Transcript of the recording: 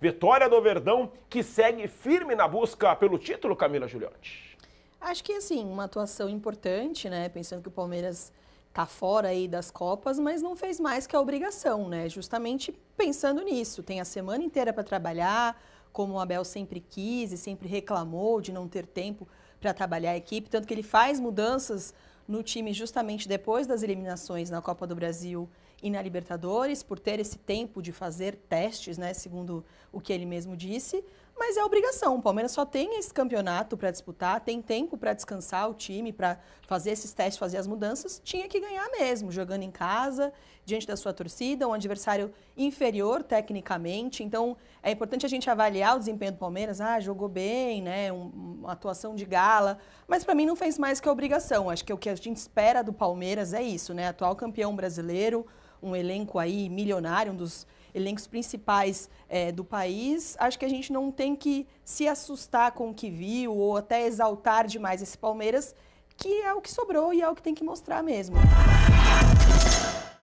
Vitória do Verdão que segue firme na busca pelo título, Camila Giuliotti. Acho que assim, uma atuação importante, né? Pensando que o Palmeiras tá fora aí das Copas, mas não fez mais que a obrigação, né? Justamente pensando nisso, tem a semana inteira para trabalhar, como o Abel sempre quis e sempre reclamou de não ter tempo para trabalhar a equipe, tanto que ele faz mudanças no time justamente depois das eliminações na Copa do Brasil e na Libertadores, por ter esse tempo de fazer testes, né, segundo o que ele mesmo disse, mas é obrigação. O Palmeiras só tem esse campeonato para disputar, tem tempo para descansar o time, para fazer esses testes, fazer as mudanças. Tinha que ganhar mesmo, jogando em casa, diante da sua torcida, um adversário inferior tecnicamente. Então, é importante a gente avaliar o desempenho do Palmeiras. Ah, jogou bem, né? Um, uma atuação de gala, mas para mim não fez mais que obrigação. Acho que o que a gente espera do Palmeiras é isso, né? Atual campeão brasileiro, um elenco aí milionário, um dos elencos principais é, do país. Acho que a gente não tem que se assustar com o que viu ou até exaltar demais esse Palmeiras, que é o que sobrou e é o que tem que mostrar mesmo.